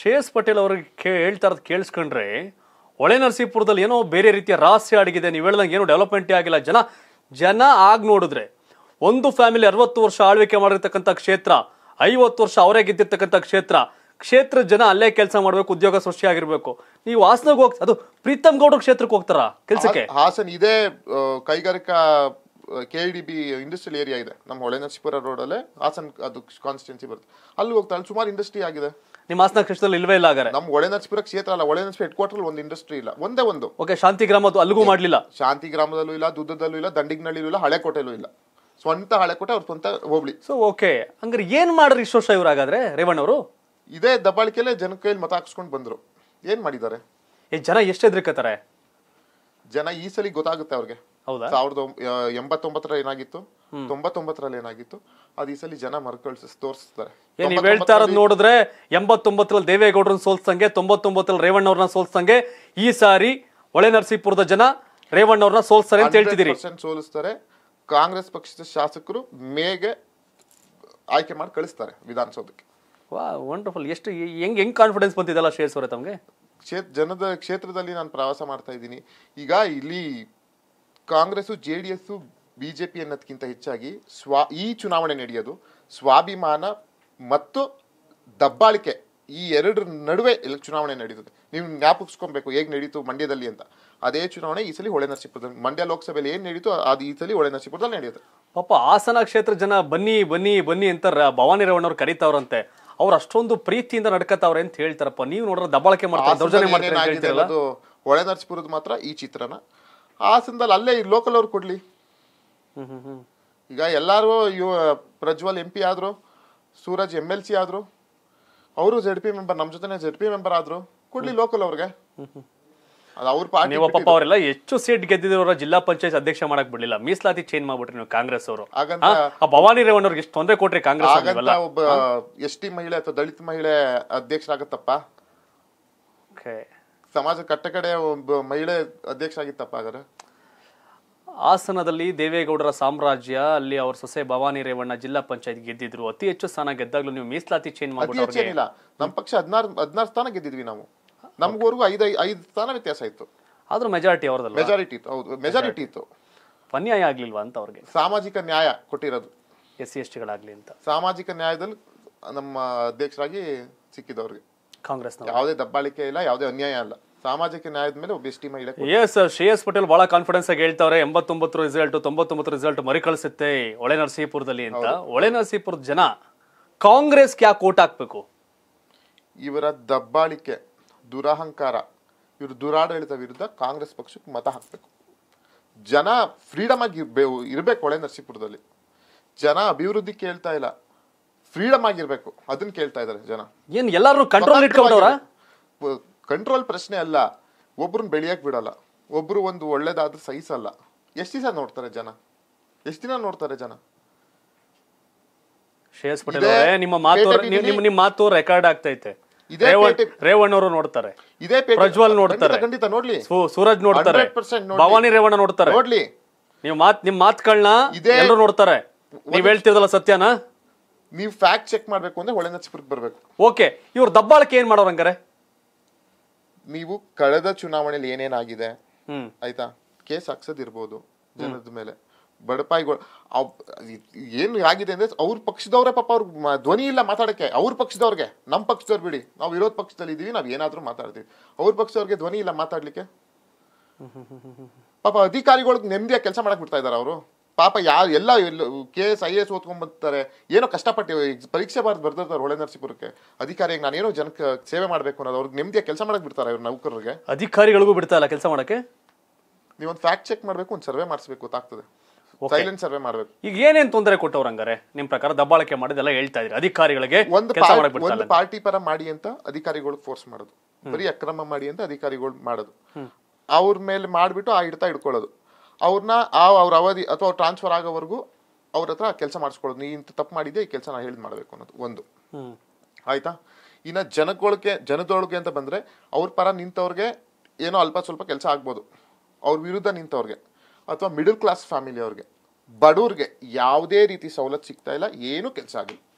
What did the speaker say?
ಶ್ರೇಯಸ್ ಪಟೇಲ್ ಅವ್ರಿಗೆ ಕೇ ಹೇಳ್ತಾ ಇರೋದು ಕೇಳಿಸ್ಕೊಂಡ್ರೆ ಹೊಳೆ ನರಸೀಪುರದಲ್ಲಿ ಏನೋ ಬೇರೆ ರೀತಿಯ ರಹಸ್ಯ ಅಡಗಿದೆ ನೀವು ಹೇಳ್ದಂಗೆ ಏನೋ ಡೆವಲಪ್ಮೆಂಟೇ ಆಗಿಲ್ಲ ಜನ ಜನ ಆಗಿ ನೋಡಿದ್ರೆ ಒಂದು ಫ್ಯಾಮಿಲಿ ಅರವತ್ತು ವರ್ಷ ಆಳ್ವಿಕೆ ಮಾಡಿರ್ತಕ್ಕಂಥ ಕ್ಷೇತ್ರ ಐವತ್ತು ವರ್ಷ ಅವರೇ ಗೆದ್ದಿರ್ತಕ್ಕಂಥ ಕ್ಷೇತ್ರ ಕ್ಷೇತ್ರ ಜನ ಅಲ್ಲೇ ಕೆಲಸ ಮಾಡಬೇಕು ಉದ್ಯೋಗ ಸೃಷ್ಟಿಯಾಗಿರ್ಬೇಕು ನೀವು ಹಾಸನಕ್ಕೆ ಹೋಗ್ತಾ ಅದು ಪ್ರೀತಮ್ ಗೌಡ್ರ ಕ್ಷೇತ್ರಕ್ಕೆ ಹೋಗ್ತಾರ ಕೆಲಸಕ್ಕೆ ಹಾಸನ್ ಇದೇ ಕೈಗಾರಿಕಾ K D B industrial area ಇದೆ ನಮ್ಮ ಹೊಳೆ ನರಸೀಪುರ ರೋಡಲ್ಲೇ ಹಾಸನ್ ಅದು ಕಾನ್ಸ್ಟಿಟ್ಯೂನ್ಸಿ ಬರುತ್ತೆ ಅಲ್ಲಿ ಹೋಗ್ತಾ ಸುಮಾರು ಇಂಡಸ್ಟ್ರಿ ಆಗಿದೆ ನಿಮ್ಮ ಹಾಸನ ಕ್ಷೇತ್ರದಲ್ಲಿ ಇಲ್ವೇ ಇಲ್ಲ ಹಾಗಾದ್ರೆ ನಮ್ಮ ಒಳೆ ಕ್ಷೇತ್ರ ಅಲ್ಲ ಒಳೆ ಹೆಡ್ ಕ್ವಾರ್ಟರ್ ಒಂದು ಇಂಡಸ್ಟ್ರಿ ಇಲ್ಲ ಒಂದೇ ಒಂದು ಓಕೆ ಶಾಂತಿ ಗ್ರಾಮದ ಅಲ್ಲಿಗೂ ಮಾಡಲಿಲ್ಲ ಶಾಂತಿ ಗ್ರಾಮದಲ್ಲೂ ಇಲ್ಲ ದುದ್ದದಲ್ಲೂ ಇಲ್ಲ ದಂಡಿಗ್ನಳ್ಳಿಲೂ ಇಲ್ಲ ಹಳೆಕೋಟೆಲೂ ಇಲ್ಲ ಸ್ವಂತ ಹಳೆಕೋಟೆ ಅವ್ರ ಸ್ವಂತ ಹೋಗ್ಲಿ ಸೊ ಓಕೆ ಹಂಗಾರೆ ಏನ್ ಮಾಡ್ರಿ ಇಷ್ಟು ವರ್ಷ ಇವರು ಹಾಗಾದ್ರೆ ಅವರು ಇದೇ ದಬ್ಬಾಳಿಕೆಲೆ ಜನಕ್ಕೆ ಮತ ಹಾಕ್ಸ್ಕೊಂಡು ಬಂದ್ರು ಏನ್ ಮಾಡಿದ್ದಾರೆ ಏ ಜನ ಎಷ್ಟು ಎಷ್ಟೆದ್ರಿಕತಾರೆ ಜನ ಈ ಸಲ ಗೊತ್ತಾಗುತ್ತೆ ಅವ್ರಿಗೆ ಸಾವಿರದ ಎಂಬತ್ತೊಂಬತ್ತರ ಏನಾಗಿತ್ತು ತೊಂಬತ್ತೊಂಬತ್ತರಲ್ಲಿ ಏನಾಗಿತ್ತು ಅದ್ ಈ ಸಲ ಜನ ಮರುಕಳಿಸ್ ತೋರಿಸ್ತಾರೆ ನೀವ್ ನೋಡಿದ್ರೆ ಎಂಬತ್ತೊಂಬತ್ತರಲ್ಲಿ ದೇವೇಗೌಡರನ್ನ ಸೋಲ್ಸಂಗೆ ತೊಂಬತ್ತೊಂಬತ್ತರಲ್ಲಿ ಅವ್ರನ್ನ ಸೋಲ್ಸಂಗೆ ಈ ಸಾರಿ ಹೊಳೆ ನರಸೀಪುರದ ಜನ ಅವ್ರನ್ನ ಸೋಲ್ಸ್ತಾರೆ ಅಂತ ಹೇಳ್ತಿದ್ದೀರಿ ಸೋಲಿಸ್ತಾರೆ ಕಾಂಗ್ರೆಸ್ ಪಕ್ಷದ ಶಾಸಕರು ಮೇಗೆ ಆಯ್ಕೆ ಮಾಡಿ ಕಳಿಸ್ತಾರೆ ವಿಧಾನಸೌಧಕ್ಕೆ ವಾ ವಂಡರ್ಫುಲ್ ಎಷ್ಟು ಹೆಂಗ್ ಹೆಂಗ್ ಕಾನ್ಫಿಡೆನ್ಸ್ ಬಂತಿದೆಲ್ಲ ಶೇರ್ಸ್ ಅವರೇ ತಮಗೆ ಕ್ಷೇತ್ರ ಜನದ ಕ್ಷೇತ್ರದಲ್ಲಿ ನಾನು ಪ್ರವಾಸ ಮಾಡ್ತಾ ಇದ್ದೀನಿ ಈಗ ಇಲ್ಲಿ Congress J D S B J P ಅನ್ನೋದಕ್ಕಿಂತ ಹೆಚ್ಚಾಗಿ ಸ್ವಾ ಈ ಚುನಾವಣೆ ನಡೆಯೋದು ಸ್ವಾಭಿಮಾನ ಮತ್ತು ದಬ್ಬಾಳಿಕೆ ಈ ಎರಡರ ನಡುವೆ ಚುನಾವಣೆ ನಡೆಯುತ್ತೆ ನೀವು ಜ್ಞಾಪಿಸ್ಕೊಬೇಕು ಹೇಗೆ ನಡೀತು ಮಂಡ್ಯದಲ್ಲಿ ಅಂತ ಅದೇ ಚುನಾವಣೆ ಈ ಸಲ ಹೊಳೆ ನರಸೀಪುರದಲ್ಲಿ ಮಂಡ್ಯ ಲೋಕಸಭೆಯಲ್ಲಿ ಏನು ನಡೀತು ಅದು ಈ ಸಲ ಹೊಳೆ ನರಸೀಪುರದಲ್ಲಿ ನಡೆಯುತ್ತೆ ಪಾಪ ಹಾಸನ ಕ್ಷೇತ್ರ ಜನ ಬನ್ನಿ ಬನ್ನಿ ಬನ್ನಿ ಅಂತ ಭವಾನಿ ರೇವಣ್ಣವ್ರು ಕರೀತಾವ್ರಂತೆ ಅವ್ರು ಅಷ್ಟೊಂದು ಪ್ರೀತಿಯಿಂದ ನಡ್ಕತಾವ್ರೆ ಅಂತ ಹೇಳ್ತಾರಪ್ಪ ನೀವು ನೋಡ್ರಿ ದಬಳಕೆ ಮಾಡ್ತಾರೆ ಹೊಳೆ ಮಾತ್ರ ಈ ಚಿತ್ರನ ಸಂದಲ್ಲಿ ಅಲ್ಲೇ ಈ ಲೋಕಲ್ ಅವ್ರು ಕೊಡ್ಲಿ ಈಗ ಎಲ್ಲಾರು ಇವ ಪ್ರಜ್ವಲ್ ಎಂ ಪಿ ಆದ್ರು ಸೂರಜ್ ಎಂ ಎಲ್ ಸಿ ಆದ್ರು ಅವರು ಜೆಡ್ ಪಿ ಮೆಂಬರ್ ನಮ್ಮ ಜೊತೆ ಜೆಡ್ ಪಿ ಮೆಂಬರ್ ಆದ್ರು ಕೊಡ್ಲಿ ಲೋಕಲ್ ಅವ್ರಿಗೆ ನೀವು ಪಾಪ ಅವರೆಲ್ಲ ಹೆಚ್ಚು ಸೀಟ್ ಗೆದ್ದಿದ್ರು ಜಿಲ್ಲಾ ಪಂಚಾಯತ್ ಅಧ್ಯಕ್ಷ ಮಾಡಕ್ ಬಿಡ್ಲಿಲ್ಲ ಮೀಸಲಾತಿ ಚೇಂಜ್ ಮಾಡ್ಬಿಟ್ರಿ ನೀವು ಕಾಂಗ್ರೆಸ್ ಅವರು ಆ ಭವಾನಿ ರೇವಣ್ಣ ಅವ್ರಿಗೆ ಎಷ್ಟು ತೊಂದರೆ ಕೊಟ್ರಿ ಕಾಂಗ್ರೆಸ್ ಒಬ್ಬ ಎಸ್ ಟಿ ಮಹಿಳೆ ಅಥವಾ ದಲಿತ ಮಹಿಳೆ ಅಧ್ಯಕ್ಷರಾಗತ್ತಪ್ಪ ಸಮಾಜ ಕಟ್ಟಕಡೆ ಒಬ್ಬ ಮಹಿಳೆ ಅಧ್ಯಕ್ಷ ಆಗಿತ್ತಪ್ಪ ಹಾಗಾದ್ರೆ ಹಾಸನದಲ್ಲಿ ದೇವೇಗೌಡರ ಸಾಮ್ರಾಜ್ಯ ಅಲ್ಲಿ ಅವರ ಸೊಸೆ ಭವಾನಿ ರೇವಣ್ಣ ಜಿಲ್ಲಾ ಪಂಚಾಯತ್ ಗೆದ್ದಿದ್ರು ಅತಿ ಹೆಚ್ಚು ಸ್ಥಾನ ಗೆದ್ದಾಗ್ಲೂ ನೀವು ಮೀಸಲಾತಿ ಚೇಂಜ್ ಮಾಡ್ಬಿಟ್ಟು ನಮ್ಮ ಪಕ್ಷ ಹದಿನಾರು ಹದಿನಾರು ಸ್ಥಾನ ಗೆದ್ದಿದ್ವಿ ನಾವು ನಮಗವರೆಗೂ ಐದು ಐದು ಸ್ಥಾನ ವ್ಯತ್ಯಾಸ ಇತ್ತು ಆದ್ರೂ ಮೆಜಾರಿಟಿ ಅವರ ಮೆಜಾರಿಟಿ ಇತ್ತು ಹೌದು ಮೆಜಾರಿಟಿ ಇತ್ತು ಅನ್ಯಾಯ ಆಗ್ಲಿಲ್ವಾ ಅಂತ ಅವ್ರಿಗೆ ಸಾಮಾಜಿಕ ನ್ಯಾಯ ಕೊಟ್ಟಿರೋದು ಎಸ್ ಸಿ ಎಸ್ ಟಿಗಳಾಗ್ಲಿ ಅಂತ ಸಾಮಾಜಿಕ ನ್ಯಾಯದಲ್ಲಿ ನಮ್ಮ ಅಧ್ಯಕ್ಷರಾಗಿ ಸಿಕ್ಕಿದವ್ರಿಗೆ ಕಾಂಗ್ರೆಸ್ ಯಾವುದೇ ದಬ್ಬಾಳಿಕೆ ಇಲ್ಲ ಯಾವುದೇ ಅನ್ಯಾಯ ಇಲ್ಲ ಸಾಮಾಜಿಕ ನ್ಯಾಯದ ಮೇಲೆ ಒಬ್ಬ ಎಸ್ ಮಹಿಳೆ ಎಸ್ ಶ್ರೇಯಸ್ ಪಟೇಲ್ ಬಹಳ ಕಾನ್ಫಿಡೆನ್ಸ್ ಆಗಿ ಹೇಳ್ತಾವ್ರೆ ಎಂಬತ್ತೊಂಬತ್ತು ರಿಸಲ್ಟ್ ತೊಂಬತ್ತೊಂಬತ್ತು ರಿಸಲ್ಟ್ ಮರಿಕಳಿಸುತ್ತೆ ಒಳೆ ನರಸೀಪುರದಲ್ಲಿ ಅಂತ ಒಳೆ ನರಸೀಪುರದ ಜನ ಕಾಂಗ್ರೆಸ್ಗೆ ಯಾಕೆ ಓಟ್ ಹಾಕ್ಬೇಕು ಇವರ ದಬ್ಬಾಳಿಕೆ ದುರಹಂಕಾರ ಇವರು ದುರಾಡಳಿತ ವಿರುದ್ಧ ಕಾಂಗ್ರೆಸ್ ಪಕ್ಷಕ್ಕೆ ಮತ ಹಾಕಬೇಕು ಜನ ಫ್ರೀಡಮ್ ಆಗಿ ಇರಬೇಕು ಹೊಳೆ ನರಸೀಪುರದಲ್ಲಿ ಜನ ಅಭಿವೃದ್ಧಿ ಕೇಳ್ತಾ ಇಲ್ಲ ಫ್ರೀಡಮ್ ಆಗಿರ್ಬೇಕು ಅದನ್ನ ಕೇಳ್ತಾ ಇದ್ದಾರೆ ಜನ ಏನು ಎಲ್ಲರೂ ಕಂಟ್ರೋಲ್ ಕಂಟ್ರೋಲ್ ಪ್ರಶ್ನೆ ಅಲ್ಲ ಒಬ್ರನ್ನ ಬೆಳೆಯಕ್ಕೆ ಬಿಡಲ್ಲ ಒಬ್ರು ಒಂದು ಒಳ್ಳೇದಾದ್ರೂ ಸಹಿಸಲ್ಲ ಎಷ್ಟು ದಿವಸ ನೋಡ್ತಾರೆ ಜನ ಎಷ್ಟು ದಿನ ನೋಡ್ತಾರೆ ಜನ ಶ್ರೇಯಸ್ ಪಟೇಲ್ ನಿಮ್ಮ ಮಾತು ನಿಮ್ಮ ಮಾತು ರೆಕಾರ್ಡ್ ಆಗ್ತೈತೆ ಇದೇ ರೇವಣ್ಣವರು ನೋಡ್ತಾರೆ ಇದೇ ಪ್ರಜ್ವಲ್ ನೋಡ್ತಾರೆ ಖಂಡಿತ ನೋಡ್ಲಿ ಸೂರಜ್ ನೋಡ್ತಾರೆ ಭವಾನಿ ರೇವಣ್ಣ ನೋಡ್ತಾರೆ ನೋಡ್ಲಿ ನೀವು ಮಾತ್ ನಿಮ್ ಮಾತುಗಳನ್ನ ಎಲ್ಲರೂ ನೋಡ್ತಾರೆ ನೀವ್ ಹೇಳ್ತಿರೋದಲ್ಲ ಸತ್ಯನ ನೀವು ಫ್ಯಾಕ್ಟ್ ಚೆಕ್ ಮಾಡ್ಬೇಕು ಅಂದ್ರೆ ಒಳ್ಳೆ ನಚ್ಚಿಪುರ್ಗ್ ಬರ್ಬೇಕು ಓಕೆ ಇವ್ರು ದಬ್ಬಾಳಕ್ಕೆ ಏನ್ ಮಾಡೋರು ಹಂಗಾರೆ ನೀವು ಕಳೆದ ಚುನಾವಣೆಯಲ್ಲಿ ಏನೇನಾಗಿದೆ ಆಯ್ತಾ ಕೇಸ್ ಹಾಕ್ಸೋದಿರ್ಬೋದು ಜನದ ಮೇಲೆ ಬಡಪಾಯಿಗಳು ಏನು ಆಗಿದೆ ಅಂದರೆ ಅವ್ರ ಪಕ್ಷದವರೇ ಪಾಪ ಅವ್ರ ಧ್ವನಿ ಇಲ್ಲ ಮಾತಾಡೋಕ್ಕೆ ಅವ್ರ ಪಕ್ಷದವ್ರಿಗೆ ನಮ್ಮ ಪಕ್ಷದವ್ರು ಬಿಡಿ ನಾವು ವಿರೋಧ ಪಕ್ಷದಲ್ಲಿ ಇದ್ದೀವಿ ನಾವು ಏನಾದರೂ ಮಾತಾಡ್ತೀವಿ ಅವ್ರ ಪಕ್ಷದವ್ರಿಗೆ ಧ್ವನಿ ಇಲ್ಲ ಮಾತಾಡಲಿಕ್ಕೆ ಪಾಪ ಅಧಿಕಾರಿಗಳಿಗೆ ನೆಮ್ಮದಿಯಾಗಿ ಕೆಲಸ ಮಾಡಕ್ಕೆ ಬಿಡ್ತಾ ಇದ್ದಾರೆ ಅವರು ಪಾಪ ಯಾರು ಎಲ್ಲ ಕೆ ಎಸ್ ಐ ಎಸ್ ಓದ್ಕೊಂಡ್ಬರ್ತಾರೆ ಏನೋ ಕಷ್ಟಪಟ್ಟು ಪರೀಕ್ಷೆ ಬಾರ್ದು ಬರ್ದಿರ್ತಾರೆ ಹೊಳೆ ಅಧಿಕಾರಿಗೆ ನಾನು ಏನೋ ಜನಕ್ಕೆ ಸೇವೆ ಮಾಡಬೇಕು ಅನ್ನೋದು ಅವ್ರಿಗೆ ನೆಮ್ಮದಿಯಾಗಿ ಕೆಲಸ ಮಾಡಕ್ಕೆ ಬಿಡ್ತಾರೆ ಅವ್ರ ನೌಕರರಿಗೆ ಅಧಿಕಾರಿಗಳಿಗೂ ಬಿಡ್ತಾ ಇಲ್ಲ ಕೆಲಸ ಮಾಡೋಕ್ಕೆ ನೀವೊಂದು ಫ್ಯಾಕ್ಟ್ ಚೆಕ್ ಮಾಡಬೇಕು ಒಂದು ಸರ್ವೆ ಮಾಡಿಸ್ಬೇಕು ಗೊತ್ತಾಗ್ತದೆ ಸೈಲೆಂಟ್ ಸರ್ವೆ ಮಾಡ್ಬೇಕು ಈಗ ಏನೇನ್ ತೊಂದರೆ ಕೊಟ್ಟವ್ರ ಹಂಗಾರೆ ನಿಮ್ ಪ್ರಕಾರ ದಬ್ಬಾಳಿಕೆ ಮಾಡಿದೆಲ್ಲ ಹೇಳ್ತಾ ಇದ್ರೆ ಅಧಿಕಾರಿಗಳಿಗೆ ಒಂದು ಪಾರ್ಟಿ ಪರ ಮಾಡಿ ಅಂತ ಅಧಿಕಾರಿಗಳು ಫೋರ್ಸ್ ಮಾಡೋದು ಬರೀ ಅಕ್ರಮ ಮಾಡಿ ಅಂತ ಅಧಿಕಾರಿಗಳು ಮಾಡೋದು ಅವ್ರ ಮೇಲೆ ಮಾಡಿಬಿಟ್ಟು ಆ ಹಿಡ್ತಾ ಇಡ್ಕೊಳ್ಳೋದು ಅವ್ರನ್ನ ಆ ಅವ್ರ ಅವಧಿ ಅಥವಾ ಟ್ರಾನ್ಸ್ಫರ್ ಆಗೋವರೆಗೂ ಅವ್ರ ಹತ್ರ ಕೆಲಸ ಮಾಡಿಸ್ಕೊಳ್ಳೋದು ನೀ ತಪ್ಪು ಮಾಡಿದೆ ಈ ಕೆಲಸ ನಾ ಹೇಳಿ ಮಾಡಬೇಕು ಅನ್ನೋದು ಒಂದು ಆಯ್ತಾ ಇನ್ನ ಜನಗಳಿಗೆ ಜನದೊಳಗೆ ಅಂತ ಬಂದ್ರೆ ಅವ್ರ ಪರ ನಿಂತವ್ರಿಗೆ ಏನೋ ಅಲ್ಪ ಸ್ವಲ್ಪ ಕೆಲಸ ಆಗ್ಬೋದು ಅವ್ರ ವಿರುದ್ಧ ನಿಂತವ್ರಿಗೆ ಅಥವಾ ಮಿಡಲ್ ಕ್ಲಾಸ್ ಫ್ಯಾಮಿಲಿ ಬಡವ್ರಿಗೆ ಯಾವುದೇ ರೀತಿ ಸವಲತ್ತು ಸಿಗ್ತಾ ಇಲ್ಲ ಏನೂ ಕೆಲಸ ಆಗಿಲ್ಲ